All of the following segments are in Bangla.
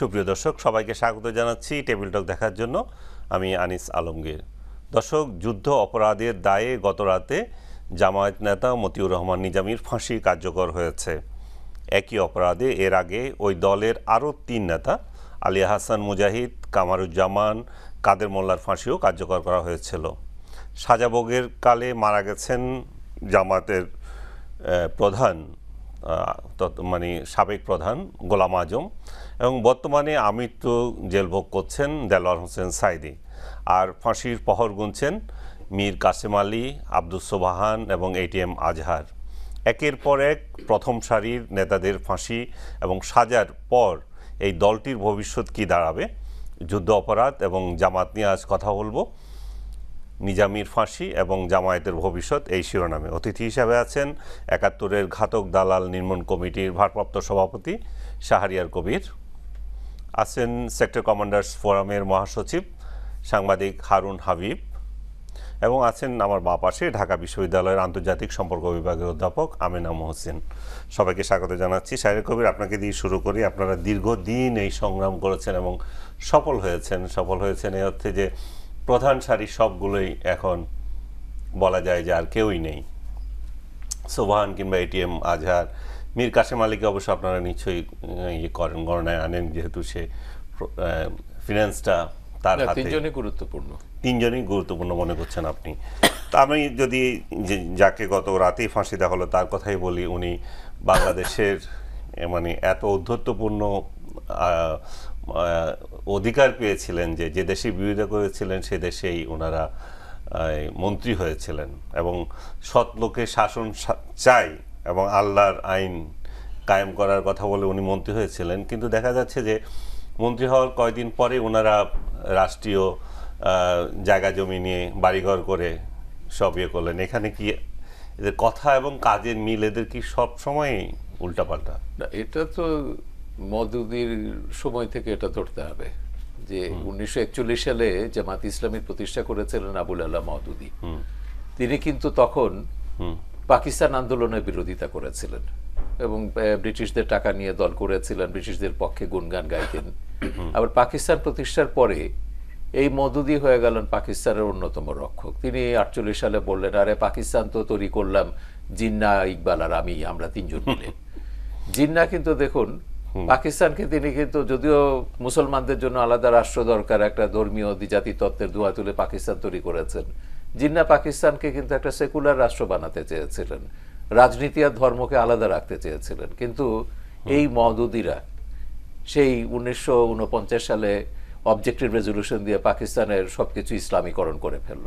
সুপ্রিয় দর্শক সবাইকে স্বাগত জানাচ্ছি টেবিল টক দেখার জন্য আমি আনিস আলমগীর দর্শক যুদ্ধ অপরাধের দায়ে গতরাতে জামায়াত নেতা মতিউর রহমান নিজামীর ফাঁসি কার্যকর হয়েছে একই অপরাধে এর আগে ওই দলের আরও তিন নেতা আলী হাসান মুজাহিদ কামারুজ্জামান কাদের মোল্লার ফাঁসিও কার্যকর করা হয়েছিল সাজাভোগের কালে মারা গেছেন জামাতের প্রধান মানে সাবেক প্রধান গোলাম আজম এবং বর্তমানে আমৃত্যু জেলভোগ করছেন দেলোয়ার হোসেন সাইদি আর ফাঁসির পহর গুনছেন মীর কাসেম আলী আব্দুল সোবাহান এবং এটিএম আজহার একের পর এক প্রথম সারির নেতাদের ফাঁসি এবং সাজার পর এই দলটির ভবিষ্যৎ কি দাঁড়াবে যুদ্ধ অপরাধ এবং জামাত নিয়ে আজ কথা বলবো নিজামির ফাঁসি এবং জামায়াতের ভবিষ্যৎ এই শিরোনামে অতিথি হিসাবে আছেন একাত্তরের ঘাতক দালাল নির্মাণ কমিটির ভারপ্রাপ্ত সভাপতি শাহরিয়ার কবির আছেন সেক্টর কমান্ডার্স ফোরামের মহাসচিব সাংবাদিক হারুন হাবিব এবং আছেন আমার বা পাশে ঢাকা বিশ্ববিদ্যালয়ের আন্তর্জাতিক সম্পর্ক বিভাগের অধ্যাপক আমিনা মোহসেন সবাইকে স্বাগত জানাচ্ছি সাহেব কবির আপনাকে দিয়ে শুরু করি আপনারা দীর্ঘদিন এই সংগ্রাম করেছেন এবং সফল হয়েছেন সফল হয়েছেন এ অর্থে যে প্রধান সারি সবগুলোই এখন বলা যায় যে আর কেউই নেই সোভান কিংবা এটিএম আজহার মীর কাসেম আলীকে অবশ্য আপনারা নিশ্চয়ই ইয়ে করেন গণনায় আনেন যেহেতু সে ফিনান্সটা তার তিনজনই গুরুত্বপূর্ণ তিনজনই গুরুত্বপূর্ণ মনে করছেন আপনি তা আমি যদি যাকে গত রাতেই ফাঁসি দেওয়া হলো তার কথাই বলি উনি বাংলাদেশের মানে এত অধ্যত্বপূর্ণ অধিকার পেয়েছিলেন যে যে দেশে বিরোধিতা করেছিলেন সে দেশেই ওনারা মন্ত্রী হয়েছিলেন এবং সৎ লোকের শাসন চাই এবং আল্লাহর আইন কায়েম করার কথা বলে উনি মন্ত্রী হয়েছিলেন কিন্তু দেখা যাচ্ছে যে মন্ত্রী হওয়ার কয়েকদিন পরে ওনারা রাষ্ট্রীয় জায়গা জমি নিয়ে বাড়িঘর করে সব ইয়ে করলেন এখানে কি এদের কথা এবং কাজের মিল এদের কি সব সময় উল্টাপাল্টা এটা তো মদুদির সময় থেকে এটা ধরতে হবে যে উনিশশো সালে জামাত ইসলামী প্রতিষ্ঠা করেছিলেন আবুল আল্লাহ মদুদি তিনি কিন্তু তখন পাকিস্তান আন্দোলনের বিরোধিতা করেছিলেন এবং ব্রিটিশদের টাকা নিয়ে দল করেছিলেন ব্রিটিশদের পক্ষে গুনগান গাইতেন আবার পাকিস্তান প্রতিষ্ঠার পরে এই মদুদি হয়ে গেলেন পাকিস্তানের অন্যতম রক্ষক তিনি আটচল্লিশ সালে বললেন আরে পাকিস্তান তো তৈরি করলাম জিন্না ইকবাল আর আমি আমরা তিনজন মিলে জিন্না কিন্তু দেখুন পাকিস্তানকে তিনি কিন্তু যদিও মুসলমানদের জন্য আলাদা রাষ্ট্র দরকার একটা ধর্মীয় দ্বিজাতি তত্ত্বের দোয়া তুলে পাকিস্তান তৈরি করেছেন জিন্না পাকিস্তানকে কিন্তু একটা সেকুলার রাষ্ট্র বানাতে চেয়েছিলেন রাজনীতি আর ধর্মকে আলাদা রাখতে চেয়েছিলেন কিন্তু এই মদুদিরা সেই উনিশশো সালে অবজেক্টিভ রেজলিউশন দিয়ে পাকিস্তানের সব কিছু ইসলামীকরণ করে ফেলল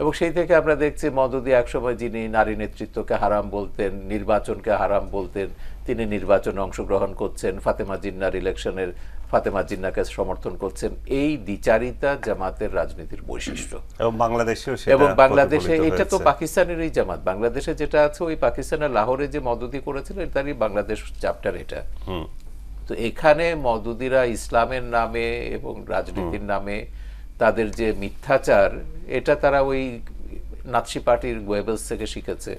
এবং সেই থেকে আমরা দেখছি মদুদি একসময় যিনি নারী নেতৃত্বকে হারাম বলতেন নির্বাচনকে হারাম বলতেন তিনি নির্বাচনে অংশগ্রহণ করছেন ফাতেমা জিন্নার ইলেকশনের ফাতেমা জিন্নাকে সমর্থন করছেন এই দ্বিচারিতা জামাতের রাজনীতির বৈশিষ্ট্য এবং বাংলাদেশেও এবং বাংলাদেশে এটা তো পাকিস্তানের এই জামাত বাংলাদেশে যেটা আছে ওই পাকিস্তানের লাহোরে যে মদতি করেছিল তারই বাংলাদেশ চ্যাপ্টার এটা তো এখানে মদুদিরা ইসলামের নামে এবং রাজনীতির নামে তাদের যে মিথ্যাচার এটা তারা ওই নাৎসি পার্টির গোয়েবলস থেকে শিখেছে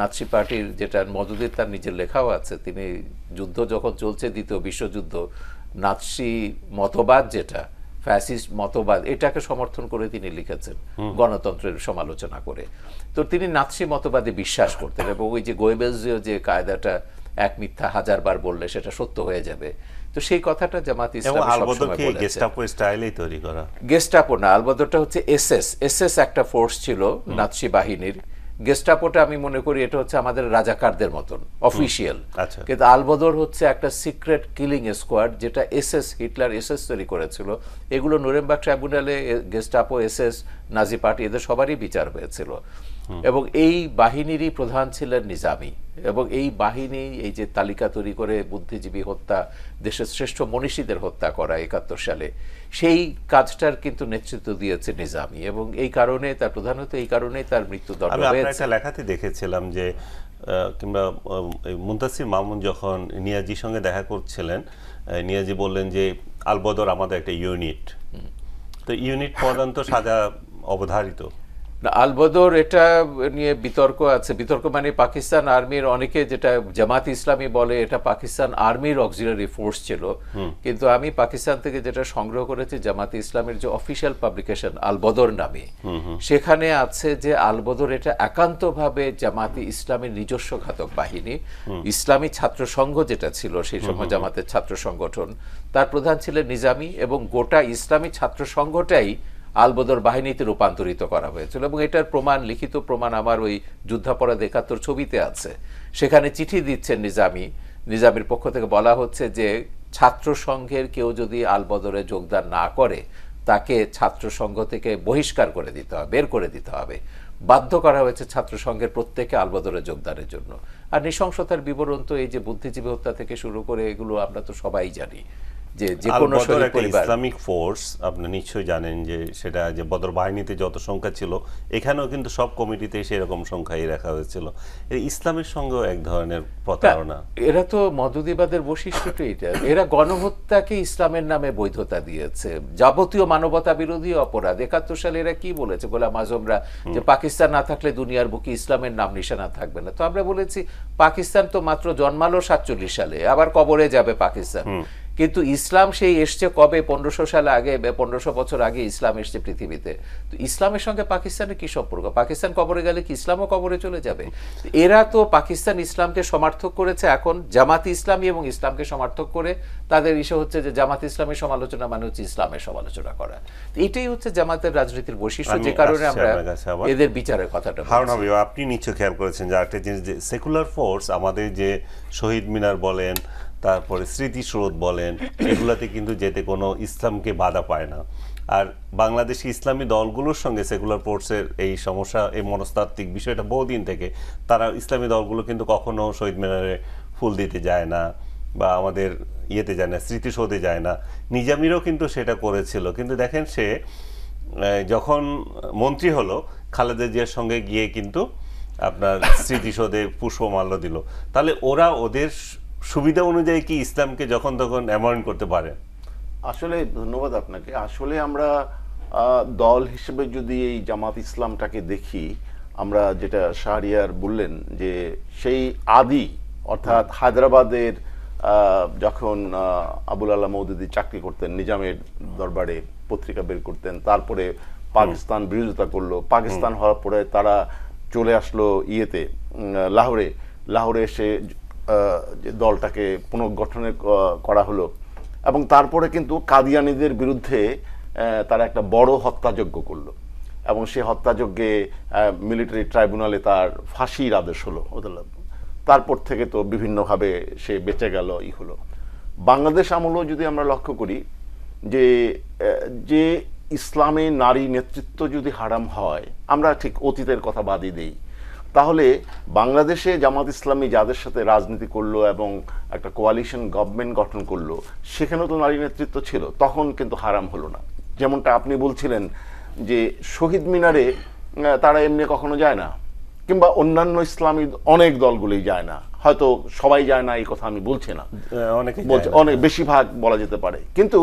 নাৎসি পার্টির যেটা মদুদির তার নিজের লেখাও আছে তিনি যুদ্ধ যখন চলছে দ্বিতীয় বিশ্বযুদ্ধ নাৎসি মতবাদ যেটা ফ্যাসিস্ট মতবাদ এটাকে সমর্থন করে তিনি লিখেছেন গণতন্ত্রের সমালোচনা করে তো তিনি নাৎসি মতবাদে বিশ্বাস করতেন এবং ওই যে গোয়েবেজীয় যে কায়দাটা এক মিথ্যা হাজারবার বললে সেটা সত্য হয়ে যাবে তো সেই কথাটা জামাত ইসলাম গেস্টাপো তৈরি করা গেস্টাপো না আলবদরটা হচ্ছে এস এস একটা ফোর্স ছিল নাৎসি বাহিনীর গেস্টাপোটে আমি মনে করি এটা হচ্ছে আমাদের রাজাকারদের মতন অফিসিয়াল আচ্ছা। কিন্তু আলবদর হচ্ছে একটা সিক্রেট কিলিং স্কোয়াড যেটা S S Hitler S S তৈরি করেছিল এগুলো নুরেমবাগ ট্রাইব্যুনালে গেস্টাপো এস নাজি পার্টি এদের সবারই বিচার হয়েছিল এবং এই বাহিনীরই প্রধান ছিলেন নিজামি এবং এই বাহিনী এই যে তালিকা তৈরি করে বুদ্ধিজীবী হত্যা দেশের শ্রেষ্ঠ মনীষীদের হত্যা করা একাত্তর সালে সেই কাজটার কিন্তু নেতৃত্ব দিয়েছে নিজামি এবং এই কারণে তার প্রধানত এই কারণে তার মৃত্যু লেখাতে দেখেছিলাম যে কিংবা মুন্তাসির মামুন যখন নিয়াজির সঙ্গে দেখা করছিলেন নিয়াজি বললেন যে আলবদর আমাদের একটা ইউনিট তো ইউনিট পর্যন্ত সাজা অবধারিত আলবদর এটা নিয়ে বিতর্ক আছে বিতর্ক মানে পাকিস্তান আর্মির অনেকে যেটা জামাত ইসলামী বলে এটা পাকিস্তান আর্মির অক্সিলারি ফোর্স ছিল কিন্তু আমি পাকিস্তান থেকে যেটা সংগ্রহ করেছি জামাত ইসলামের যে অফিসিয়াল পাবলিকেশন আলবদর নামে সেখানে আছে যে আলবদর এটা একান্তভাবে জামাতি ইসলামের নিজস্ব ঘাতক বাহিনী ইসলামী ছাত্র সংঘ যেটা ছিল সেই সময় জামাতের ছাত্র সংগঠন তার প্রধান ছিলেন নিজামি এবং গোটা ইসলামী ছাত্র সংঘটাই আলবদর বাহিনীতে রূপান্তরিত করা হয়েছিল এবং এটার প্রমাণ লিখিত প্রমাণ আমার ওই যুদ্ধাপরাধ একাত্তর ছবিতে আছে সেখানে চিঠি দিচ্ছেন নিজামি নিজামির পক্ষ থেকে বলা হচ্ছে যে ছাত্র সংঘের কেউ যদি আলবদরে যোগদান না করে তাকে ছাত্র সংঘ থেকে বহিষ্কার করে দিতে হবে বের করে দিতে হবে বাধ্য করা হয়েছে ছাত্র সংঘের প্রত্যেকে আলবদরে যোগদানের জন্য আর নৃশংসতার বিবরণ তো এই যে বুদ্ধিজীবী হত্যা থেকে শুরু করে এগুলো আমরা তো সবাই জানি যে যে কোনো ইসলামিক ফোর্স আপনি নিশ্চয়ই জানেন যে সেটা যে বদর বাহিনীতে যত সংখ্যা ছিল এখানেও কিন্তু সব কমিটিতে সেরকম সংখ্যাই রাখা হয়েছিল ইসলামের সঙ্গেও এক ধরনের প্রতারণা এরা তো মদুদিবাদের বৈশিষ্ট্যটা এটা এরা গণহত্যাকে ইসলামের নামে বৈধতা দিয়েছে যাবতীয় মানবতা বিরোধী অপরাধ একাত্তর সালে এরা কি বলেছে গোলাম আজমরা যে পাকিস্তান না থাকলে দুনিয়ার বুকে ইসলামের নাম নিশানা থাকবে না তো আমরা বলেছি পাকিস্তান তো মাত্র জন্মালো সাতচল্লিশ সালে আবার কবরে যাবে পাকিস্তান কিন্তু ইসলাম সেই এসছে কবে পনেরোশো সাল আগে পনেরোশো বছর আগে ইসলাম এসছে পৃথিবীতে তো ইসলামের সঙ্গে পাকিস্তানের কি সম্পর্ক পাকিস্তান কবরে গেলে কি ইসলামও কবরে চলে যাবে এরা তো পাকিস্তান ইসলামকে সমর্থক করেছে এখন জামাত ইসলামী এবং ইসলামকে সমর্থক করে তাদের ইসে হচ্ছে যে জামাত ইসলামের সমালোচনা মানে হচ্ছে ইসলামের সমালোচনা করা এটাই হচ্ছে জামাতের রাজনীতির বৈশিষ্ট্য যে কারণে আমরা এদের বিচারের কথাটা হারুন আপনি নিশ্চয় খেয়াল করেছেন যে একটা জিনিস যে সেকুলার ফোর্স আমাদের যে শহীদ মিনার বলেন তারপরে স্মৃতিস্রোত বলেন এগুলাতে কিন্তু যেতে কোনো ইসলামকে বাধা পায় না আর বাংলাদেশি ইসলামী দলগুলোর সঙ্গে সেকুলার ফোর্সের এই সমস্যা এই মনস্তাত্ত্বিক বিষয়টা বহুদিন থেকে তারা ইসলামী দলগুলো কিন্তু কখনো শহীদ মিনারে ফুল দিতে যায় না বা আমাদের ইয়েতে যায় না স্মৃতিসৌধে যায় না নিজামিরও কিন্তু সেটা করেছিল কিন্তু দেখেন সে যখন মন্ত্রী হলো খালেদা জিয়ার সঙ্গে গিয়ে কিন্তু আপনার স্মৃতিসৌধে পুষ্পমাল্য দিল তাহলে ওরা ওদের সুবিধা অনুযায়ী কি ইসলামকে যখন তখন অ্যাময়েন্ট করতে পারে আসলে ধন্যবাদ আপনাকে আসলে আমরা দল হিসেবে যদি এই জামাত ইসলামটাকে দেখি আমরা যেটা শাহরিয়ার বললেন যে সেই আদি অর্থাৎ হায়দ্রাবাদের যখন আবুল আল্লাহ মৌদুদি চাকরি করতেন নিজামের দরবারে পত্রিকা বের করতেন তারপরে পাকিস্তান বিরোধিতা করলো পাকিস্তান হওয়ার পরে তারা চলে আসলো ইয়েতে লাহোরে লাহোরে এসে যে দলটাকে পুনর্গঠনে করা হলো এবং তারপরে কিন্তু কাদিয়ানিদের বিরুদ্ধে তারা একটা বড় হত্যাযজ্ঞ করল এবং সে হত্যাযজ্ঞে মিলিটারি ট্রাইব্যুনালে তার ফাঁসির আদেশ হলো তারপর থেকে তো বিভিন্নভাবে সে বেঁচে গেল ই হলো বাংলাদেশ আমলও যদি আমরা লক্ষ্য করি যে যে ইসলামে নারী নেতৃত্ব যদি হারাম হয় আমরা ঠিক অতীতের কথা বাদই দিই তাহলে বাংলাদেশে জামাত ইসলামী যাদের সাথে রাজনীতি করলো এবং একটা কোয়ালিশন গভর্নমেন্ট গঠন করলো সেখানেও তো নারী নেতৃত্ব ছিল তখন কিন্তু হারাম হলো না যেমনটা আপনি বলছিলেন যে শহীদ মিনারে তারা এমনি কখনো যায় না কিংবা অন্যান্য ইসলামী অনেক দলগুলি যায় না হয়তো সবাই যায় না এই কথা আমি বলছি না অনেকে অনেক বেশিরভাগ বলা যেতে পারে কিন্তু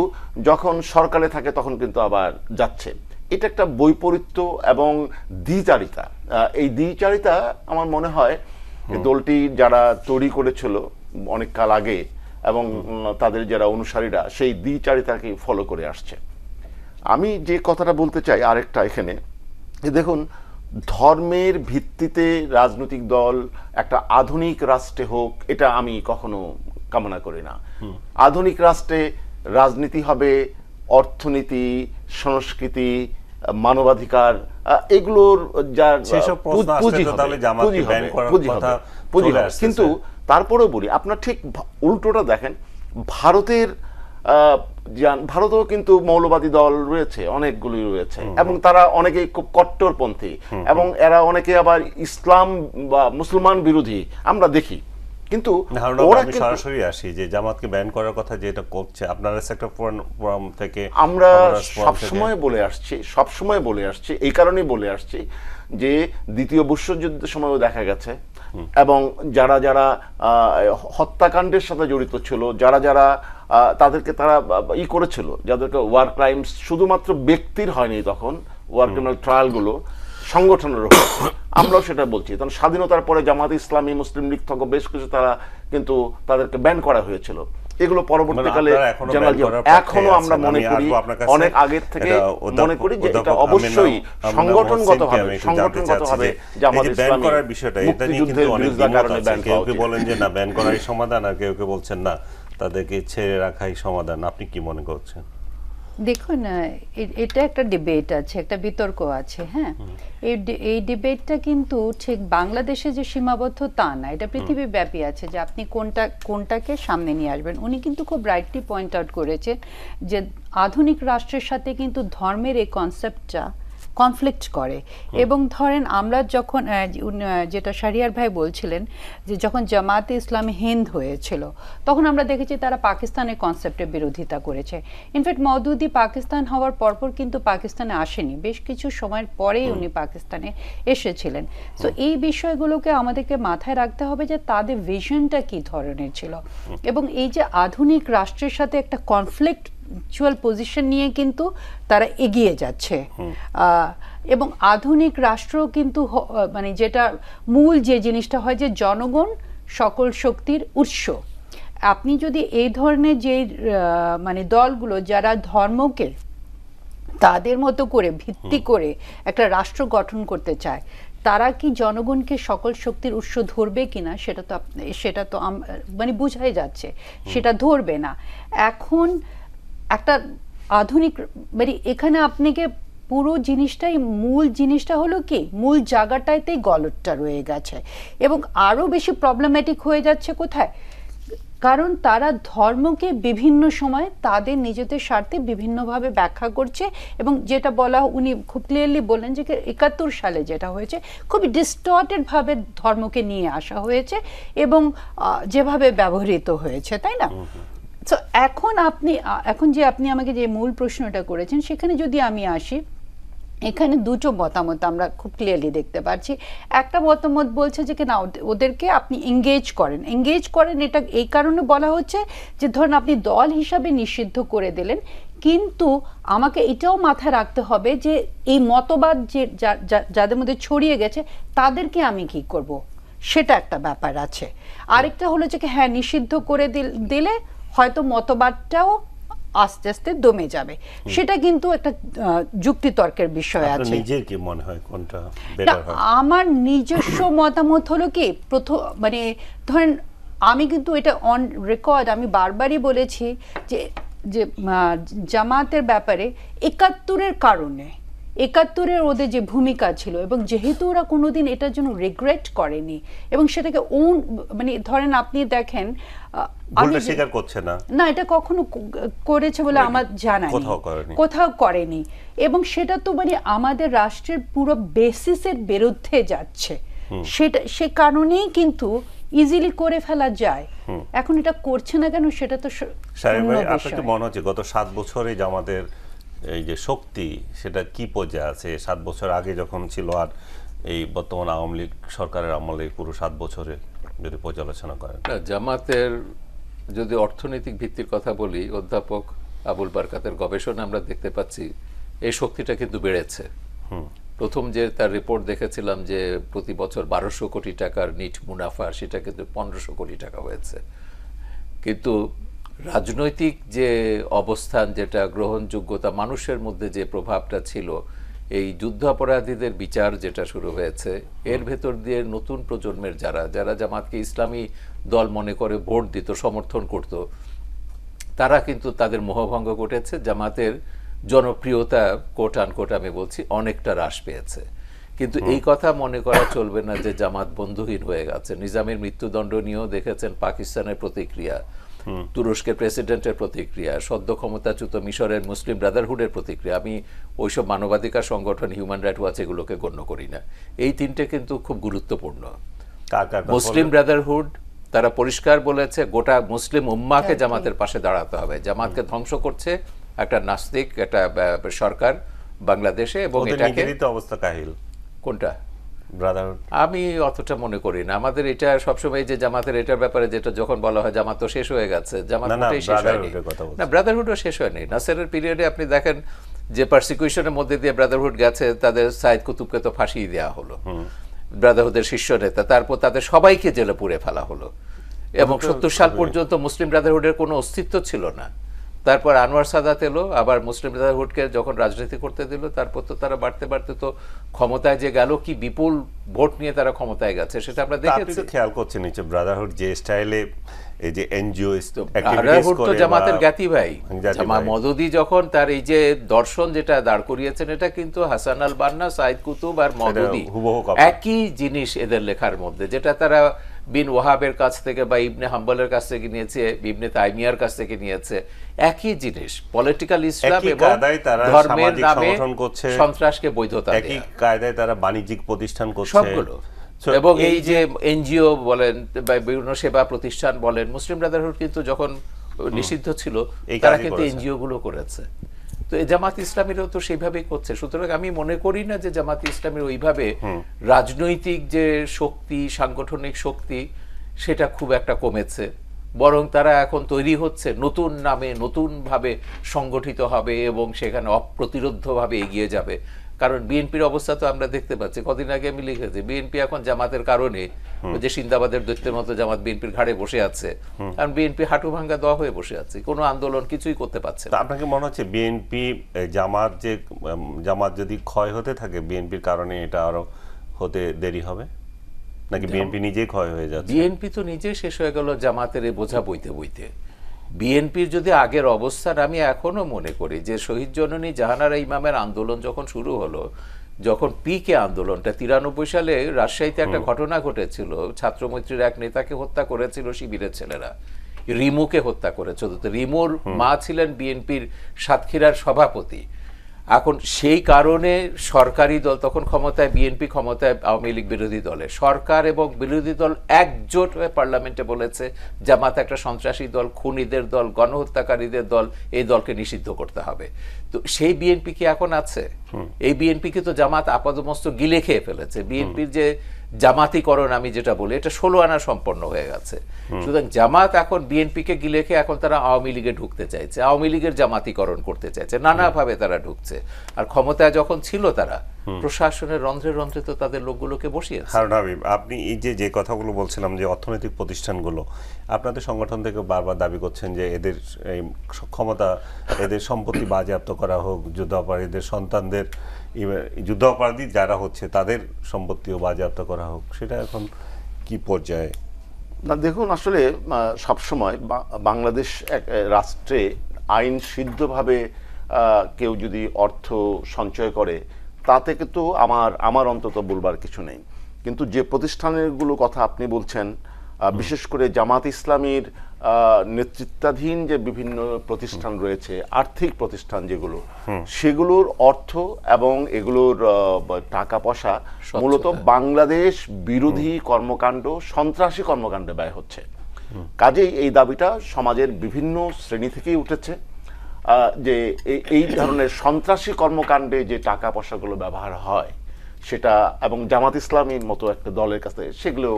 যখন সরকারে থাকে তখন কিন্তু আবার যাচ্ছে এটা একটা বৈপরীত্য এবং দ্বিচারিতা এই দ্বিচারিতা আমার মনে হয় দলটি যারা তৈরি করেছিল অনেক কাল আগে এবং তাদের যারা অনুসারীরা সেই দ্বিচারিতাকে ফলো করে আসছে আমি যে কথাটা বলতে চাই আরেকটা এখানে দেখুন ধর্মের ভিত্তিতে রাজনৈতিক দল একটা আধুনিক রাষ্ট্রে হোক এটা আমি কখনো কামনা করি না আধুনিক রাষ্ট্রে রাজনীতি হবে অর্থনীতি সংস্কৃতি মানবাধিকার এগুলোর যার পুঁজি হবে কিন্তু তারপরে বলি আপনার ঠিক উল্টোটা দেখেন ভারতের ভারতেও কিন্তু মৌলবাদী দল রয়েছে অনেকগুলি রয়েছে এবং তারা অনেকেই খুব কট্টরপন্থী এবং এরা অনেকে আবার ইসলাম বা মুসলমান বিরোধী আমরা দেখি কিন্তু ওরা সরাসরি আসি যে জামাতকে ব্যান করার কথা যেটা করছে আপনারা সেক্টর ফোরাম থেকে আমরা সবসময় বলে আসছি সবসময় বলে আসছি এই কারণেই বলে আসছি যে দ্বিতীয় বিশ্বযুদ্ধের সময়ও দেখা গেছে এবং যারা যারা হত্যাকাণ্ডের সাথে জড়িত ছিল যারা যারা তাদেরকে তারা ই করেছিল যাদেরকে ওয়ার ক্রাইমস শুধুমাত্র ব্যক্তির হয়নি তখন ওয়ার ক্রিমিনাল ট্রায়ালগুলো সংগঠনের আমরাও সেটা বলছি কারণ স্বাধীনতার পরে জামাত ইসলামী মুসলিম লীগ থেকে বেশ কিছু তারা কিন্তু তাদেরকে ব্যান করা হয়েছিল এগুলো মানে পরবর্তীকালে এখনো আমরা মনে করি অনেক আগের থেকে মনে করি যে এটা অবশ্যই সংগঠনগত সংগঠনগতভাবে সংগঠনগতভাবে যে আমাদের ব্যান করার বিষয়টা এটা নিয়ে কিন্তু অনেক কারণে ব্যান কেউ কেউ বলেন যে না ব্যান করাই সমাধান আর কেউ কেউ বলছেন না তাদেরকে ছেড়ে রাখাই সমাধান আপনি কি মনে করছেন দেখুন এটা একটা ডিবেট আছে একটা বিতর্ক আছে হ্যাঁ এই এই ডিবেটটা কিন্তু ঠিক বাংলাদেশে যে সীমাবদ্ধ তা না এটা ব্যাপী আছে যে আপনি কোনটা কোনটাকে সামনে নিয়ে আসবেন উনি কিন্তু খুব রাইটলি পয়েন্ট আউট করেছে যে আধুনিক রাষ্ট্রের সাথে কিন্তু ধর্মের এই কনসেপ্টটা কনফ্লিক্ট করে এবং ধরেন আমরা যখন যেটা শারিয়ার ভাই বলছিলেন যে যখন জামাতে ইসলামী হিন্দ হয়েছিল তখন আমরা দেখেছি তারা পাকিস্তানের কনসেপ্টের বিরোধিতা করেছে ইনফ্যাক্ট মদুদি পাকিস্তান হওয়ার পরপর কিন্তু পাকিস্তানে আসেনি বেশ কিছু সময়ের পরেই উনি পাকিস্তানে এসেছিলেন সো এই বিষয়গুলোকে আমাদেরকে মাথায় রাখতে হবে যে তাদের ভিশনটা কি ধরনের ছিল এবং এই যে আধুনিক রাষ্ট্রের সাথে একটা কনফ্লিক্ট অ্যাকচুয়াল পজিশন নিয়ে কিন্তু তারা এগিয়ে যাচ্ছে এবং আধুনিক রাষ্ট্র কিন্তু মানে যেটা মূল যে জিনিসটা হয় যে জনগণ সকল শক্তির উৎস আপনি যদি এই ধরনের যে মানে দলগুলো যারা ধর্মকে তাদের মতো করে ভিত্তি করে একটা রাষ্ট্র গঠন করতে চায় তারা কি জনগণকে সকল শক্তির উৎস ধরবে কিনা সেটা তো সেটা তো মানে বুঝাই যাচ্ছে সেটা ধরবে না এখন একটা আধুনিক মানে এখানে আপনাকে পুরো জিনিসটাই মূল জিনিসটা হলো কি মূল জায়গাটাইতেই গলটটা রয়ে গেছে এবং আরও বেশি প্রবলেম্যাটিক হয়ে যাচ্ছে কোথায় কারণ তারা ধর্মকে বিভিন্ন সময় তাদের নিজেদের স্বার্থে বিভিন্নভাবে ব্যাখ্যা করছে এবং যেটা বলা উনি খুব ক্লিয়ারলি বললেন যে একাত্তর সালে যেটা হয়েছে খুব ডিস্টর্টেডভাবে ধর্মকে নিয়ে আসা হয়েছে এবং যেভাবে ব্যবহৃত হয়েছে তাই না তো এখন আপনি এখন যে আপনি আমাকে যে মূল প্রশ্নটা করেছেন সেখানে যদি আমি আসি এখানে দুটো মতামত আমরা খুব ক্লিয়ারলি দেখতে পাচ্ছি একটা মতামত বলছে যে না ওদেরকে আপনি এঙ্গেজ করেন এঙ্গেজ করেন এটা এই কারণে বলা হচ্ছে যে ধরুন আপনি দল হিসাবে নিষিদ্ধ করে দিলেন কিন্তু আমাকে এটাও মাথায় রাখতে হবে যে এই মতবাদ যে যাদের মধ্যে ছড়িয়ে গেছে তাদেরকে আমি কি করব সেটা একটা ব্যাপার আছে আরেকটা হলো যে হ্যাঁ নিষিদ্ধ করে দিলে হয়তো মতবাদটাও আস্তে আস্তে দমে যাবে সেটা কিন্তু একটা যুক্তি তর্কের বিষয় আছে নিজের কি মনে হয় কোনটা আমার নিজস্ব মতামত হলো কি প্রথম মানে ধরেন আমি কিন্তু এটা অন রেকর্ড আমি বারবারই বলেছি যে যে জামাতের ব্যাপারে একাত্তরের কারণে একাত্তরের ওদের যে ভূমিকা ছিল এবং যেহেতু ওরা কোনোদিন এটার জন্য রিগ্রেট করেনি এবং সেটাকে ওন মানে ধরেন আপনি দেখেন করছে না না এটা কখনো করেছে বলে মানে আমার জানা কোথাও করেনি এবং সেটা তো মানে আমাদের রাষ্ট্রের পুরো বেসিসের বিরুদ্ধে যাচ্ছে সেটা সে কারণেই কিন্তু ইজিলি করে ফেলা যায় এখন এটা করছে না কেন সেটা তো মনে হচ্ছে গত সাত বছরে যে আমাদের এই যে শক্তি সেটা কি পর্যায়ে আছে সাত বছর আগে যখন ছিল আর এই বর্তমান আওয়ামী লীগ সরকারের আমলে পুরো সাত বছরে যদি পর্যালোচনা করেন জামাতের যদি অর্থনৈতিক ভিত্তির কথা বলি অধ্যাপক আবুল বারকাতের গবেষণা আমরা দেখতে পাচ্ছি এই শক্তিটা কিন্তু বেড়েছে প্রথম যে তার রিপোর্ট দেখেছিলাম যে প্রতি বছর বারোশো কোটি টাকার নিট মুনাফা সেটা কিন্তু পনেরোশো কোটি টাকা হয়েছে কিন্তু রাজনৈতিক যে অবস্থান যেটা গ্রহণযোগ্যতা মানুষের মধ্যে যে প্রভাবটা ছিল এই যুদ্ধ অপরাধীদের বিচার যেটা শুরু হয়েছে এর ভেতর দিয়ে নতুন প্রজন্মের যারা যারা জামাতকে ইসলামী দল মনে করে ভোট দিত সমর্থন করত তারা কিন্তু তাদের মোহভঙ্গ ঘটেছে জামাতের জনপ্রিয়তা কোট আন কোট আমি বলছি অনেকটা হ্রাস পেয়েছে কিন্তু এই কথা মনে করা চলবে না যে জামাত বন্ধুহীন হয়ে গেছে নিজামের মৃত্যুদণ্ড নিয়েও দেখেছেন পাকিস্তানের প্রতিক্রিয়া তুরস্কের প্রেসিডেন্টের প্রতিক্রিয়া সদ্য ক্ষমতাচ্যুত মিশরের মুসলিম ব্রাদারহুডের প্রতিক্রিয়া আমি ওইসব মানবাধিকার সংগঠন হিউম্যান রাইট ওয়াচ এগুলোকে গণ্য করি না এই তিনটে কিন্তু খুব গুরুত্বপূর্ণ মুসলিম ব্রাদারহুড তারা পরিষ্কার বলেছে গোটা মুসলিম উম্মাকে জামাতের পাশে দাঁড়াতে হবে জামাতকে ধ্বংস করছে একটা নাস্তিক একটা সরকার বাংলাদেশে এবং এটাকে অবস্থা কাহিল কোনটা ব্রাদারহুড আমি অতটা মনে করি না আমাদের এটা সবসময় যে জামাতের এটার ব্যাপারে যেটা যখন বলা হয় জামাত তো শেষ হয়ে গেছে জামাত শেষ হয়নি না ব্রাদারহুডও শেষ হয়নি নাসেরের পিরিয়ডে আপনি দেখেন যে পার্সিকিউশনের মধ্যে দিয়ে ব্রাদারহুড গেছে তাদের সাইদ কুতুবকে তো ফাঁসিয়ে দেওয়া হলো ব্রাদারহুডের শীর্ষ নেতা তারপর তাদের সবাইকে জেলে পুড়ে ফেলা হলো এবং সত্তর সাল পর্যন্ত মুসলিম ব্রাদারহুডের কোনো অস্তিত্ব ছিল না তারপর আনোয়ার সাদাত এলো আবার মুসলিম ব্রাদারহুডকে যখন রাজনীতি করতে দিল তারপর তো তারা বাড়তে বাড়তে তো ক্ষমতায় যে গেল কি বিপুল ভোট নিয়ে তারা ক্ষমতায় গেছে সেটা আমরা দেখেছি খেয়াল করছেন যে ব্রাদারহুড যে স্টাইলে এই যে এনজিও ব্রাদারহুড তো জামাতের জ্ঞাতি ভাই জামা আচ্ছা, মদদি যখন তার এই যে দর্শন যেটা দাঁড় করিয়েছেন এটা কিন্তু হাসান আল বান্না সাইদ কুতুব আর মদদি একই জিনিস এদের লেখার মধ্যে যেটা তারা বিন ওয়াহাবের কাছ থেকে বা ইবনে হাম্বলের কাছ থেকে নিয়েছে ইবনে তাইমিয়ার কাছ থেকে নিয়েছে একই জিনিস পলিটিক্যাল ইসলাম এবং ধর্মের নামে করছে সন্ত্রাসকে বৈধতা একই কায়দায় তারা বাণিজ্যিক প্রতিষ্ঠান করছে সবগুলো এবং এই যে এনজিও বলেন বা বিভিন্ন সেবা প্রতিষ্ঠান বলেন মুসলিম ব্রাদারহুড কিন্তু যখন নিষিদ্ধ ছিল তারা কিন্তু এনজিও গুলো করেছে তো জামাত ইসলামীরও তো সেইভাবেই করছে সুতরাং আমি মনে করি না যে জামাত ইসলামের ওইভাবে রাজনৈতিক যে শক্তি সাংগঠনিক শক্তি সেটা খুব একটা কমেছে বরং তারা এখন তৈরি হচ্ছে নতুন নামে নতুনভাবে সংগঠিত হবে এবং সেখানে অপ্রতিরোধ্যভাবে এগিয়ে যাবে কারণ বিএনপির অবস্থা তো আমরা দেখতে পাচ্ছি কদিন আগে আমি লিখেছি বিএনপি এখন জামাতের কারণে যে সিন্দাবাদের দৈত্যের মতো জামাত বিএনপির ঘাড়ে বসে আছে কারণ বিএনপি হাঁটু ভাঙ্গা দেওয়া হয়ে বসে আছে কোনো আন্দোলন কিছুই করতে পারছে আপনাকে মনে হচ্ছে বিএনপি জামাত যে জামাত যদি ক্ষয় হতে থাকে বিএনপির কারণে এটা আরো হতে দেরি হবে নাকি বিএনপি নিজেই ক্ষয় হয়ে যাচ্ছে বিএনপি তো নিজেই শেষ হয়ে গেল জামাতের বোঝা বইতে বইতে বিএনপির যদি আগের অবস্থান আমি এখনও মনে করি যে শহীদ জননী জাহানারা ইমামের আন্দোলন যখন শুরু হলো যখন পিকে আন্দোলনটা তিরানব্বই সালে রাজশাহীতে একটা ঘটনা ঘটেছিল ছাত্রমৈত্রীর এক নেতাকে হত্যা করেছিল শিবিরের ছেলেরা রিমুকে হত্যা করেছিল রিমুর মা ছিলেন বিএনপির সাতক্ষীরার সভাপতি এখন সেই কারণে সরকারি দল তখন ক্ষমতায় বিএনপি ক্ষমতায় আওয়ামী লীগ বিরোধী দলে সরকার এবং বিরোধী দল একজোট হয়ে পার্লামেন্টে বলেছে জামাত একটা সন্ত্রাসী দল খুনিদের দল গণহত্যাকারীদের দল এই দলকে নিষিদ্ধ করতে হবে তো সেই বিএনপি কি এখন আছে এই বিএনপি বিএনপিকে তো জামাত আপাদমস্ত গিলে খেয়ে ফেলেছে বিএনপির যে জামাতিকরণ আমি যেটা বলি এটা ষোলো আনা সম্পন্ন হয়ে গেছে সুতরাং জামাত এখন বিএনপিকে গিলেখে এখন তারা আওয়ামী লীগে ঢুকতে চাইছে আওয়ামী লীগের জামাতিকরণ করতে চাইছে নানাভাবে তারা ঢুকছে আর ক্ষমতায় যখন ছিল তারা প্রশাসনের রন্ধ্রে রন্ধ্রে তো তাদের লোকগুলোকে বসিয়েছে হারুন হাবিব আপনি এই যে যে কথাগুলো বলছিলাম যে অর্থনৈতিক প্রতিষ্ঠানগুলো আপনাদের সংগঠন থেকে বারবার দাবি করছেন যে এদের এই ক্ষমতা এদের সম্পত্তি বাজেয়াপ্ত করা হোক যুদ্ধাপরাধীদের সন্তানদের যুদ্ধাপরাধী যারা হচ্ছে তাদের সম্পত্তিও বাজেয়াপ্ত করা হোক সেটা এখন কি পর্যায়ে না দেখুন আসলে সবসময় বাংলাদেশ এক রাষ্ট্রে আইন সিদ্ধভাবে কেউ যদি অর্থ সঞ্চয় করে তাতে কিন্তু আমার আমার অন্তত বলবার কিছু নেই কিন্তু যে প্রতিষ্ঠানগুলো কথা আপনি বলছেন বিশেষ করে জামাত ইসলামীর নেতৃত্বাধীন যে বিভিন্ন প্রতিষ্ঠান রয়েছে আর্থিক প্রতিষ্ঠান যেগুলো সেগুলোর অর্থ এবং এগুলোর টাকা পয়সা মূলত বাংলাদেশ বিরোধী কর্মকাণ্ড সন্ত্রাসী কর্মকাণ্ডে ব্যয় হচ্ছে কাজেই এই দাবিটা সমাজের বিভিন্ন শ্রেণী থেকেই উঠেছে যে এই ধরনের সন্ত্রাসী কর্মকাণ্ডে যে টাকা পয়সাগুলো ব্যবহার হয় সেটা এবং জামাত ইসলামীর মতো একটা দলের কাছে সেগুলো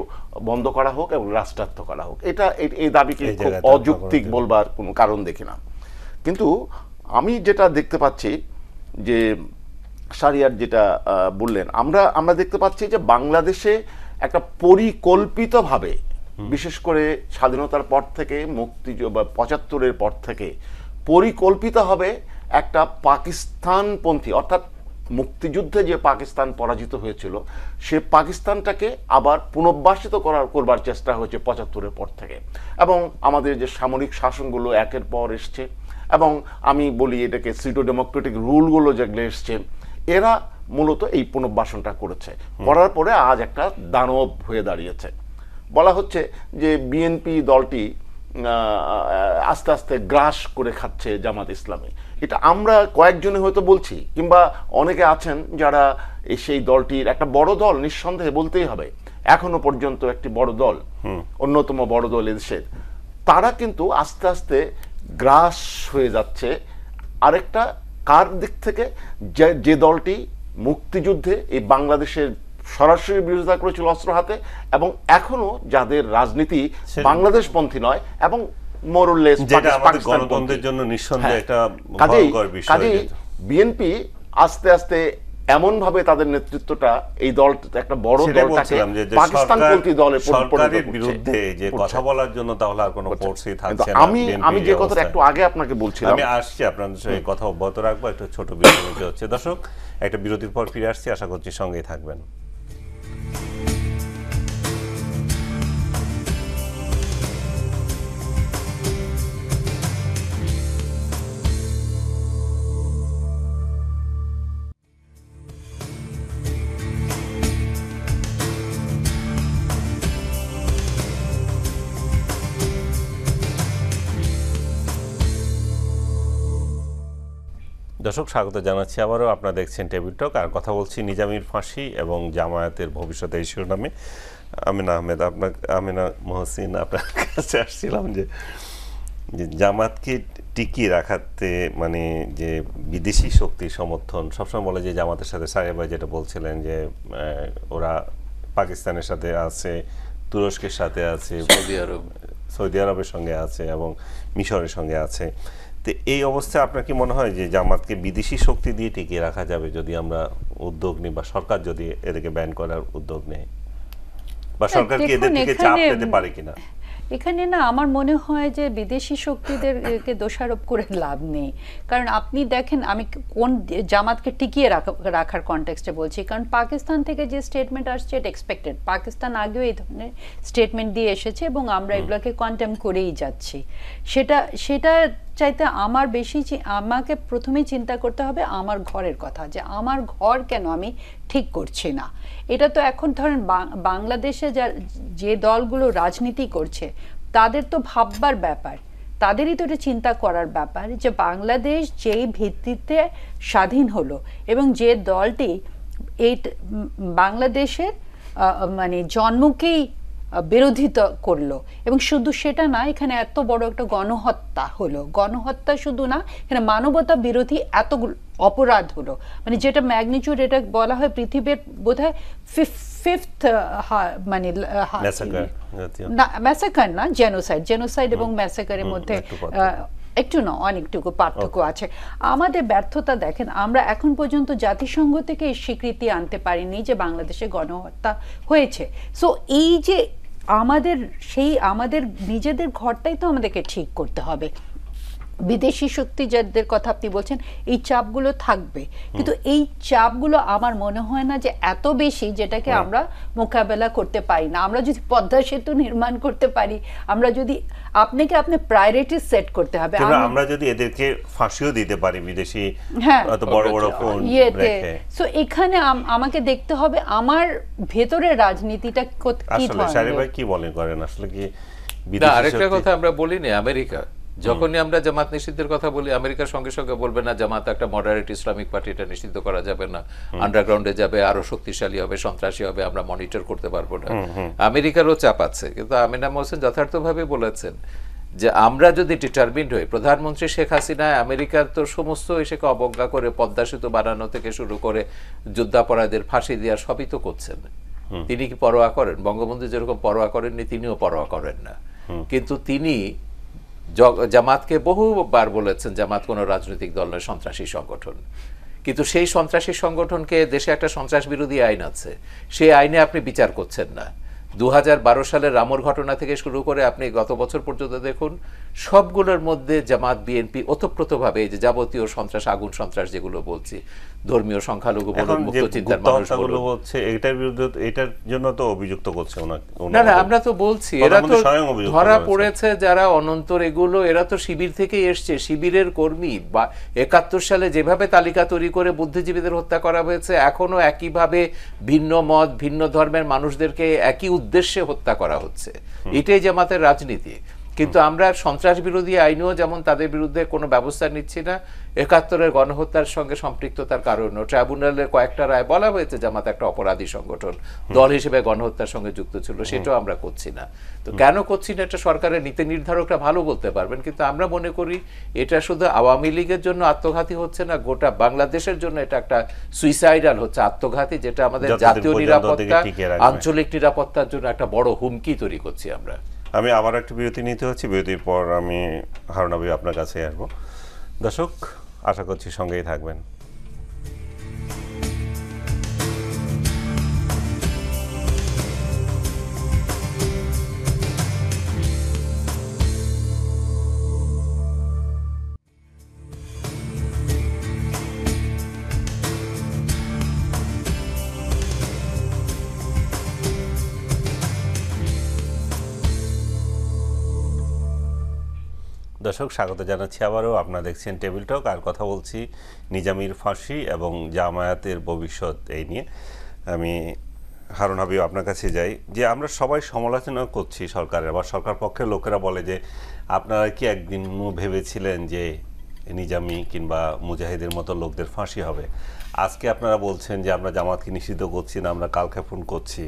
বন্ধ করা হোক এবং রাষ্ট্রার্থ করা হোক এটা এই দাবিকে খুব অযৌক্তিক বলবার কোনো কারণ দেখি না কিন্তু আমি যেটা দেখতে পাচ্ছি যে সারিয়ার যেটা বললেন আমরা আমরা দেখতে পাচ্ছি যে বাংলাদেশে একটা পরিকল্পিতভাবে বিশেষ করে স্বাধীনতার পর থেকে মুক্তি বা পঁচাত্তরের পর থেকে পরিকল্পিত হবে একটা পাকিস্তানপন্থী অর্থাৎ মুক্তিযুদ্ধে যে পাকিস্তান পরাজিত হয়েছিল সে পাকিস্তানটাকে আবার পুনর্বাসিত করার করবার চেষ্টা হয়েছে পঁচাত্তরের পর থেকে এবং আমাদের যে সামরিক শাসনগুলো একের পর এসছে এবং আমি বলি এটাকে সিটো ডেমোক্রেটিক রুলগুলো যেগুলো এসছে এরা মূলত এই পুনর্বাসনটা করেছে করার পরে আজ একটা দানব হয়ে দাঁড়িয়েছে বলা হচ্ছে যে বিএনপি দলটি আস্তে আস্তে গ্রাস করে খাচ্ছে জামাত ইসলামী এটা আমরা কয়েকজনে হয়তো বলছি কিংবা অনেকে আছেন যারা সেই দলটির একটা বড় দল নিঃসন্দেহে বলতেই হবে এখনো পর্যন্ত একটি বড় দল অন্যতম বড় দল এদেশের তারা কিন্তু আস্তে আস্তে গ্রাস হয়ে যাচ্ছে আরেকটা কার দিক থেকে যে দলটি মুক্তিযুদ্ধে এই বাংলাদেশের সরাসরি বিরোধিতা করেছিল অস্ত্র হাতে এবং এখনো যাদের রাজনীতি বাংলাদেশ পন্থী নয় এবং মোরলেস গণতন্ত্রের জন্য হ্যাঁ। একটা কাজেই বিএনপি আস্তে আস্তে এমন ভাবে তাদের নেতৃত্বটা এই দল একটা বড় দলে সরকারের বিরুদ্ধে যে কথা বলার জন্য তাহলে আর কোনো ফোর্সই থাকছে না আমি আমি যে কথাটা একটু আগে আপনাকে বলছিলাম আমি আসছি আপনাদের কথা অব্যাহত রাখবো একটা ছোট বিরতি হচ্ছে দর্শক একটা বিরতির পর ফিরে আসছি আশা করছি সঙ্গেই থাকবেন দর্শক স্বাগত জানাচ্ছি আবারও আপনারা দেখছেন টেবিল টক আর কথা বলছি নিজামির ফাঁসি এবং জামায়াতের ভবিষ্যতে এই শিরোনামে আমিনা আহমেদ আপনার আমিনা মহসিন আপনার কাছে আসছিলাম যে জামাতকে টিকিয়ে রাখাতে মানে যে বিদেশি শক্তির সমর্থন সবসময় বলে যে জামাতের সাথে সাহেবাই যেটা বলছিলেন যে ওরা পাকিস্তানের সাথে আছে তুরস্কের সাথে আছে সৌদি আরব সৌদি আরবের সঙ্গে আছে এবং মিশরের সঙ্গে আছে তো এই অবস্থায় আপনার কি মনে হয় যে জামাতকে বিদেশি শক্তি দিয়ে টিকিয়ে রাখা যাবে যদি আমরা উদ্যোগ নিই বা সরকার যদি এদেরকে ব্যান করার উদ্যোগ নেয় বা সরকার কি এদের থেকে চাপ পেতে পারে কিনা এখানে না আমার মনে হয় যে বিদেশি শক্তিদেরকে দোষারোপ করে লাভ নেই কারণ আপনি দেখেন আমি কোন জামাতকে টিকিয়ে রাখার কনটেক্সটে বলছি কারণ পাকিস্তান থেকে যে স্টেটমেন্ট আসছে এটা এক্সপেক্টেড পাকিস্তান আগেও এই ধরনের স্টেটমেন্ট দিয়ে এসেছে এবং আমরা এগুলোকে কন্টেম করেই যাচ্ছি সেটা সেটা চাইতে আমার বেশি আমাকে প্রথমে চিন্তা করতে হবে আমার ঘরের কথা যে আমার ঘর কেন আমি ঠিক করছি না এটা তো এখন ধরেন বাংলাদেশে যা যে দলগুলো রাজনীতি করছে তাদের তো ভাববার ব্যাপার তাদেরই তো এটা চিন্তা করার ব্যাপার যে বাংলাদেশ যেই ভিত্তিতে স্বাধীন হলো এবং যে দলটি এই বাংলাদেশের মানে জন্মকেই বিরোধিতা করলো এবং শুধু সেটা না এখানে এত বড় একটা গণহত্যা হলো গণহত্যা শুধু না এখানে মানবতা বিরোধী এত অপরাধ হলো মানে যেটা ম্যাগনিচিউড এটা বলা হয় পৃথিবীর বোধহয় ফিফথ মানে ম্যাসাকার না জেনোসাইড জেনোসাইড এবং ম্যাসাকারের মধ্যে একটু না অনেকটুকু পার্থক্য আছে আমাদের ব্যর্থতা দেখেন আমরা এখন পর্যন্ত জাতিসংঘ থেকে স্বীকৃতি আনতে পারিনি যে বাংলাদেশে গণহত্যা হয়েছে সো এই যে আমাদের সেই আমাদের নিজেদের ঘরটাই তো আমাদেরকে ঠিক করতে হবে বিদেশি শক্তি যাদের কথা আপনি বলছেন এই চাপগুলো থাকবে কিন্তু এই চাপগুলো আমার মনে হয় না যে এত বেশি যেটাকে আমরা মোকাবেলা করতে পারি না আমরা যদি পদ্মা সেতু নির্মাণ করতে পারি আমরা যদি আপনাকে আপনি প্রায়োরিটি সেট করতে হবে আমরা যদি এদেরকে ফাঁসিও দিতে পারি বিদেশি হ্যাঁ। বড় বড় ফোন ইয়েতে সো এখানে আমাকে দেখতে হবে আমার ভেতরে রাজনীতিটা কি ধরনের আসলে কি বলেন করেন আসলে কি আরেকটা কথা আমরা বলিনি আমেরিকা যখনই আমরা জামাত নিষিদ্ধের কথা বলি আমেরিকার সঙ্গে সঙ্গে বলবে না জামাত একটা মডারেট ইসলামিক পার্টি এটা নিষিদ্ধ করা যাবে না আন্ডারগ্রাউন্ডে যাবে আরো শক্তিশালী হবে সন্ত্রাসী হবে আমরা মনিটর করতে পারবো না আমেরিকারও চাপ আছে কিন্তু আমিনা মোহসেন যথার্থভাবে বলেছেন যে আমরা যদি ডিটারমিন্ড হই প্রধানমন্ত্রী শেখ হাসিনা আমেরিকার তো সমস্ত এসেকে অবজ্ঞা করে পদ্মা সেতু বানানো থেকে শুরু করে যুদ্ধাপরাধের ফাঁসি দেওয়া সবই তো করছেন তিনি কি পরোয়া করেন বঙ্গবন্ধু যেরকম পরোয়া করেননি তিনিও পরোয়া করেন না কিন্তু তিনি জামাতকে বহুবার বলেছেন জামাত কোনো রাজনৈতিক দল নয় সন্ত্রাসী সংগঠন কিন্তু সেই সন্ত্রাসী সংগঠনকে দেশে একটা সন্ত্রাস বিরোধী আইন আছে সেই আইনে আপনি বিচার করছেন না দু সালের রামর ঘটনা থেকে শুরু করে আপনি গত বছর পর্যন্ত দেখুন সবগুলোর মধ্যে জামাত বিএনপি অতপ্রতভাবে যে যাবতীয় সন্ত্রাস আগুন সন্ত্রাস যেগুলো বলছি ধর্মীয় সংখ্যালঘু বলুন মুক্ত চিন্তার মানুষগুলো হচ্ছে এটার বিরুদ্ধে এটার জন্য তো অভিযুক্ত করছে না না আমরা তো বলছি এরা তো ধরা পড়েছে যারা অনন্তর এগুলো এরা তো শিবির থেকে এসছে শিবিরের কর্মী বা একাত্তর সালে যেভাবে তালিকা তৈরি করে বুদ্ধিজীবীদের হত্যা করা হয়েছে এখনো একইভাবে ভিন্ন মত ভিন্ন ধর্মের মানুষদেরকে একই উদ্দেশ্যে হত্যা করা হচ্ছে এটাই জামাতের রাজনীতি কিন্তু আমরা সন্ত্রাস বিরোধী আইনও যেমন তাদের বিরুদ্ধে কোনো ব্যবস্থা নিচ্ছি না একাত্তরের গণহত্যার সঙ্গে সম্পৃক্ততার কারণেও ট্রাইব্যুনালের কয়েকটা রায় বলা হয়েছে জামাত একটা অপরাধী সংগঠন দল হিসেবে গণহত্যার সঙ্গে যুক্ত ছিল সেটাও আমরা করছি না তো কেন করছি না এটা সরকারের নীতি নির্ধারকরা ভালো বলতে পারবেন কিন্তু আমরা মনে করি এটা শুধু আওয়ামী লীগের জন্য আত্মঘাতী হচ্ছে না গোটা বাংলাদেশের জন্য এটা একটা সুইসাইডাল হচ্ছে আত্মঘাতী যেটা আমাদের জাতীয় নিরাপত্তা আঞ্চলিক নিরাপত্তার জন্য একটা বড় হুমকি তৈরি করছি আমরা আমি আবার একটা বিরতি নিতে হচ্ছি বিরতির পর আমি হারুনাবি আপনার কাছে আসবো দর্শক আশা করছি সঙ্গেই থাকবেন দর্শক স্বাগত জানাচ্ছি আবারও আপনারা দেখছেন টেবিল টক আর কথা বলছি নিজামির ফাঁসি এবং জামায়াতের ভবিষ্যৎ এই নিয়ে আমি হারুন হাবিব আপনার কাছে যাই যে আমরা সবাই সমালোচনা করছি সরকারের বা সরকার পক্ষের লোকেরা বলে যে আপনারা কি একদিন ভেবেছিলেন যে নিজামি কিংবা মুজাহিদের মতো লোকদের ফাঁসি হবে আজকে আপনারা বলছেন যে আমরা জামাতকে নিষিদ্ধ করছি না আমরা কালক্ষেপণ করছি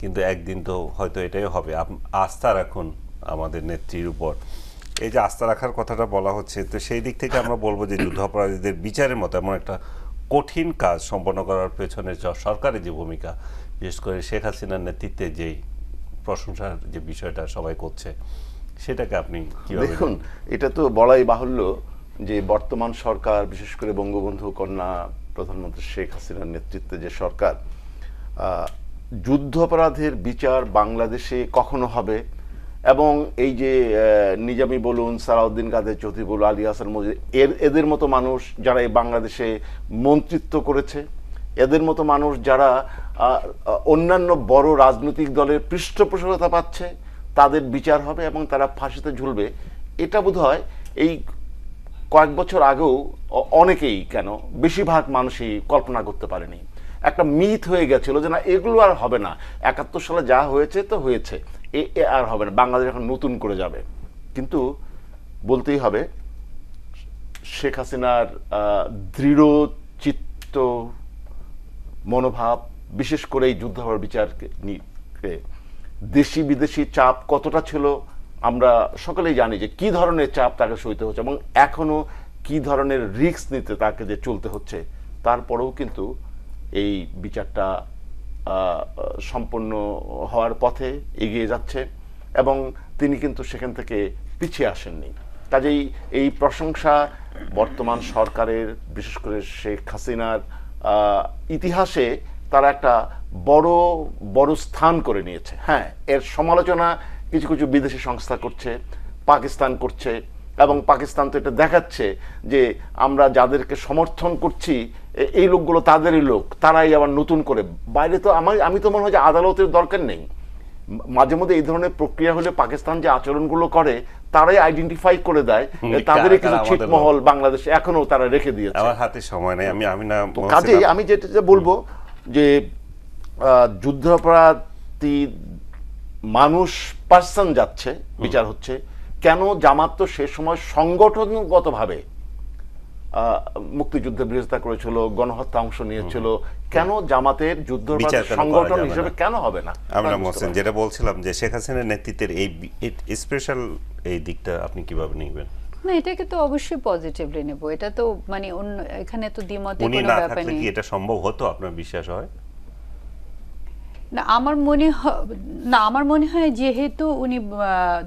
কিন্তু একদিন তো হয়তো এটাই হবে আস্থা রাখুন আমাদের নেত্রীর উপর এই যে আস্থা রাখার কথাটা বলা হচ্ছে তো সেই দিক থেকে আমরা বলবো যে যুদ্ধাপরাধীদের বিচারের মতো এমন একটা কঠিন কাজ সম্পন্ন করার পেছনে সরকারের যে ভূমিকা বিশেষ করে শেখ হাসিনার নেতৃত্বে যেই প্রশংসার যে বিষয়টা সবাই করছে সেটাকে আপনি দেখুন এটা তো বলাই বাহুল্য যে বর্তমান সরকার বিশেষ করে বঙ্গবন্ধু কন্যা প্রধানমন্ত্রী শেখ হাসিনার নেতৃত্বে যে সরকার যুদ্ধাপরাধের বিচার বাংলাদেশে কখনো হবে এবং এই যে নিজামি বলুন সালাউদ্দিন কাদের চৌধুরী বলুন আলী হাসান মজিদ এর এদের মতো মানুষ যারা এই বাংলাদেশে মন্ত্রিত্ব করেছে এদের মতো মানুষ যারা অন্যান্য বড় রাজনৈতিক দলের পৃষ্ঠপোষকতা পাচ্ছে তাদের বিচার হবে এবং তারা ফাঁসিতে ঝুলবে এটা বোধ হয় এই কয়েক বছর আগেও অনেকেই কেন বেশিরভাগ মানুষই কল্পনা করতে পারেনি একটা মিথ হয়ে গেছিল যে না এগুলো আর হবে না একাত্তর সালে যা হয়েছে তো হয়েছে এ আর হবে না বাংলাদেশ এখন নতুন করে যাবে কিন্তু বলতেই হবে শেখ হাসিনার দৃঢ় চিত্ত মনোভাব বিশেষ করে এই হওয়ার বিচারকে নিয়ে দেশি বিদেশি চাপ কতটা ছিল আমরা সকলেই জানি যে কি ধরনের চাপ তাকে সইতে হচ্ছে এবং এখনও কি ধরনের রিস্ক নিতে তাকে যে চলতে হচ্ছে তারপরেও কিন্তু এই বিচারটা সম্পন্ন হওয়ার পথে এগিয়ে যাচ্ছে এবং তিনি কিন্তু সেখান থেকে পিছিয়ে আসেননি কাজেই এই প্রশংসা বর্তমান সরকারের বিশেষ করে শেখ হাসিনার ইতিহাসে তারা একটা বড় বড় স্থান করে নিয়েছে হ্যাঁ এর সমালোচনা কিছু কিছু বিদেশি সংস্থা করছে পাকিস্তান করছে এবং পাকিস্তান তো এটা দেখাচ্ছে যে আমরা যাদেরকে সমর্থন করছি এই লোকগুলো তাদেরই লোক তারাই আবার নতুন করে বাইরে তো আমার আমি তো মনে হয় যে আদালতের দরকার নেই মাঝে মধ্যে এই ধরনের প্রক্রিয়া হলে পাকিস্তান যে আচরণগুলো করে তারাই আইডেন্টিফাই করে দেয় তাদের কিছু ছিটমহল বাংলাদেশে এখনো তারা রেখে দিয়েছে আমার হাতে সময় নেই আমি আমি না কাজে আমি যেটা বলবো যে যুদ্ধাপরাধী মানুষ পার্সন যাচ্ছে বিচার হচ্ছে কেন জামাত তো সে সময় সংগঠনগতভাবে মুক্তিযুদ্ধে বিরোধিতা করেছিল গণহত্যা অংশ নিয়েছিল কেন জামাতের যুদ্ধ সংগঠন হিসেবে কেন হবে না আমরা মোহসেন যেটা বলছিলাম যে শেখ হাসিনার নেতৃত্বের এই স্পেশাল এই দিকটা আপনি কিভাবে নিবেন না এটাকে তো অবশ্যই পজিটিভলি নেব এটা তো মানে অন্য এখানে তো দ্বিমত কোনো ব্যাপার নেই এটা সম্ভব হতো আপনার বিশ্বাস হয় না আমার মনে হয় না আমার মনে হয় যেহেতু উনি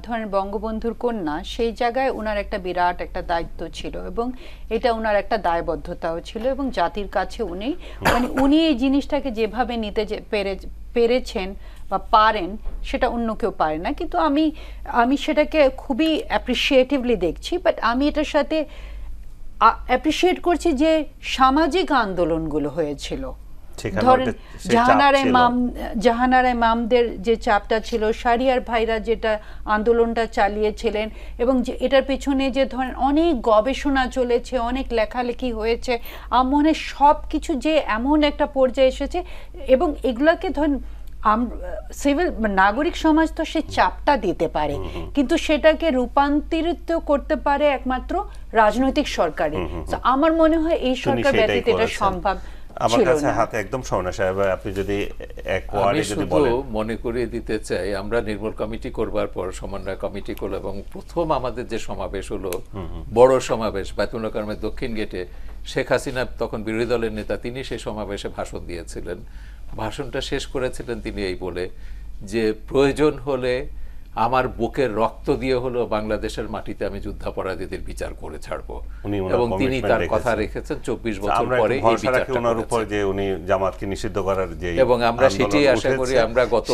ধরেন বঙ্গবন্ধুর কন্যা সেই জায়গায় ওনার একটা বিরাট একটা দায়িত্ব ছিল এবং এটা ওনার একটা দায়বদ্ধতাও ছিল এবং জাতির কাছে উনি মানে উনি এই জিনিসটাকে যেভাবে নিতে পেরে পেরেছেন বা পারেন সেটা অন্য কেউ পারে না কিন্তু আমি আমি সেটাকে খুবই অ্যাপ্রিসিয়েটিভলি দেখছি বাট আমি এটার সাথে অ্যাপ্রিসিয়েট করছি যে সামাজিক আন্দোলনগুলো হয়েছিল জাহানার জাহানারা ইমামদের যে চাপটা ছিল সারিয়ার ভাইরা যেটা আন্দোলনটা চালিয়েছিলেন এবং এটার পিছনে যে ধরেন অনেক গবেষণা চলেছে অনেক লেখালেখি হয়েছে আমার সব কিছু যে এমন একটা পর্যায়ে এসেছে এবং এগুলোকে ধরেন সিভিল নাগরিক সমাজ তো সে চাপটা দিতে পারে কিন্তু সেটাকে রূপান্তরিত করতে পারে একমাত্র রাজনৈতিক সরকারে আমার মনে হয় এই সরকার ব্যতীত এটা সম্ভব আমার কাছে হাতে একদম স্বর্ণ সাহেব আপনি যদি এক ওয়ার্ডে যদি বলেন আমি মনে করিয়ে দিতে চাই আমরা নির্মল কমিটি করবার পর সমন্বয় কমিটি করলো এবং প্রথম আমাদের যে সমাবেশ হলো বড় সমাবেশ বায়তুল্লাহ কারমের দক্ষিণ গেটে শেখ হাসিনা তখন বিরোধী দলের নেতা তিনি সেই সমাবেশে ভাষণ দিয়েছিলেন ভাষণটা শেষ করেছিলেন তিনি এই বলে যে প্রয়োজন হলে আমার বুকের রক্ত দিয়ে হলো বাংলাদেশের মাটিতে আমি যুদ্ধাপরাধীদের বিচার করে ছাড়ব এবং তিনি তার কথা রেখেছেন চব্বিশ বছর পরে উপর যে উনি জামাতকে নিষিদ্ধ করার যে এবং আমরা সেটি আশা করি আমরা গত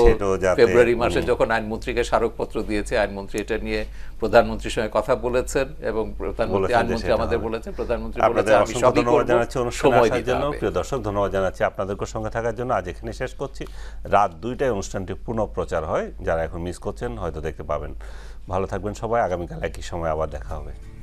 ফেব্রুয়ারি মাসে যখন আইনমন্ত্রীকে স্মারকপত্র দিয়েছে আইনমন্ত্রী এটা নিয়ে প্রধানমন্ত্রীর সঙ্গে কথা বলেছেন এবং প্রধানমন্ত্রী আমাদের বলেছেন প্রধানমন্ত্রী বলেছেন আমি সবই করব সময় জন্য প্রিয় দর্শক ধন্যবাদ জানাচ্ছি আপনাদেরকে সঙ্গে থাকার জন্য আজ এখানে শেষ করছি রাত দুইটায় অনুষ্ঠানটি পুনঃপ্রচার হয় যারা এখন মিস করছেন হয়তো দেখতে পাবেন ভালো থাকবেন সবাই আগামীকাল একই সময় আবার দেখা হবে